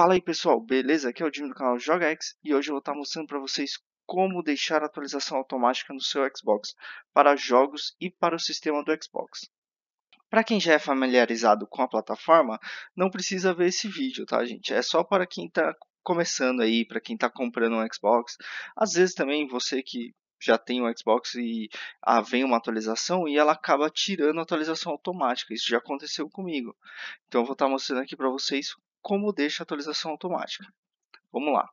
Fala aí pessoal, beleza? Aqui é o Jimmy do canal Joga X e hoje eu vou estar mostrando para vocês como deixar a atualização automática no seu Xbox para jogos e para o sistema do Xbox. Para quem já é familiarizado com a plataforma, não precisa ver esse vídeo, tá gente? É só para quem está começando aí, para quem está comprando um Xbox. Às vezes também você que já tem um Xbox e ah, vem uma atualização e ela acaba tirando a atualização automática. Isso já aconteceu comigo. Então eu vou estar mostrando aqui para vocês como deixa a atualização automática. Vamos lá.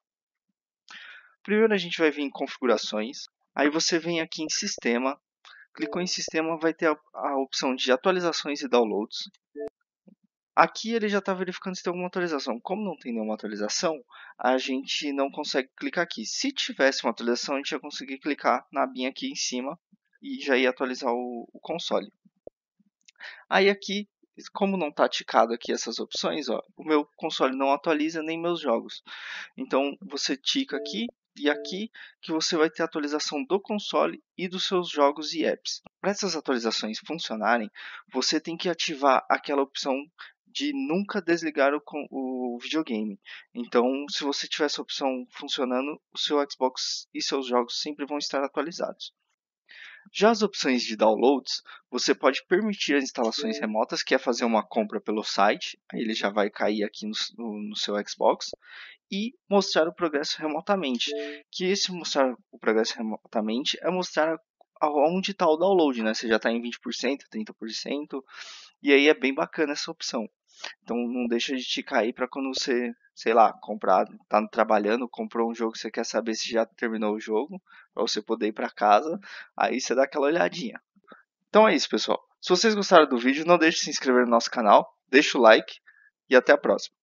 Primeiro a gente vai vir em configurações, aí você vem aqui em sistema, clicou em sistema, vai ter a, a opção de atualizações e downloads. Aqui ele já está verificando se tem alguma atualização. Como não tem nenhuma atualização, a gente não consegue clicar aqui. Se tivesse uma atualização, a gente ia conseguir clicar na abinha aqui em cima e já ia atualizar o, o console. Aí aqui como não está ticado aqui essas opções, ó, o meu console não atualiza nem meus jogos. Então você tica aqui e aqui que você vai ter atualização do console e dos seus jogos e apps. Para essas atualizações funcionarem, você tem que ativar aquela opção de nunca desligar o, o, videogame. Então, se você tiver essa opção funcionando, o seu Xbox e seus jogos sempre vão estar atualizados. Já as opções de downloads, você pode permitir as instalações remotas, quer é fazer uma compra pelo site, aí ele já vai cair aqui no, no, no, seu Xbox, e mostrar o progresso remotamente, que esse mostrar o progresso remotamente é mostrar onde está o download, né? Você já está em 20%, 30%, e aí é bem bacana essa opção. Então não deixa de te cair para quando você, sei lá, comprar, tá trabalhando, comprou um jogo, que você quer saber se já terminou o jogo, para você poder ir para casa, aí você dá aquela olhadinha. Então é isso, pessoal. Se vocês gostaram do vídeo, não deixe de se inscrever no nosso canal, deixa o like e até a próxima.